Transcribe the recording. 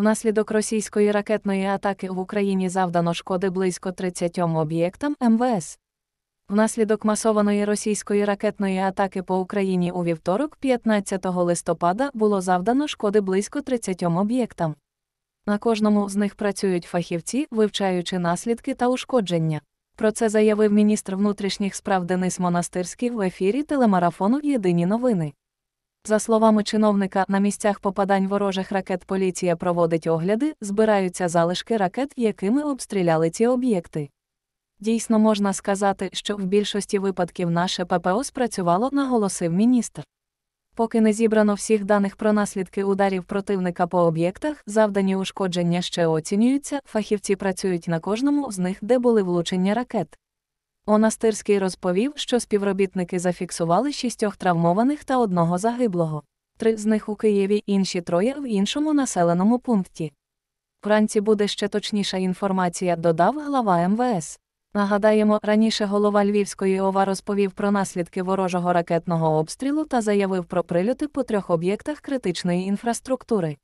Внаслідок російської ракетної атаки в Україні завдано шкоди близько 30 об'єктам МВС. Внаслідок масованої російської ракетної атаки по Україні у вівторок, 15 листопада, було завдано шкоди близько 30 об'єктам. На кожному з них працюють фахівці, вивчаючи наслідки та ушкодження. Про це заявив міністр внутрішніх справ Денис Монастирський в ефірі телемарафону Єдині новини. За словами чиновника, на місцях попадань ворожих ракет поліція проводить огляди, збираються залишки ракет, якими обстріляли ці об'єкти. Дійсно, можна сказати, що в більшості випадків наше ППО спрацювало, наголосив міністр. Поки не зібрано всіх даних про наслідки ударів противника по об'єктах, завдані ушкодження ще оцінюються, фахівці працюють на кожному з них, де були влучення ракет. Монастирський розповів, що співробітники зафіксували шістьох травмованих та одного загиблого, три з них у Києві, інші троє в іншому населеному пункті. Вранці буде ще точніша інформація, додав глава МВС. Нагадаємо, раніше голова Львівської ОВА розповів про наслідки ворожого ракетного обстрілу та заявив про прильоти по трьох об'єктах критичної інфраструктури.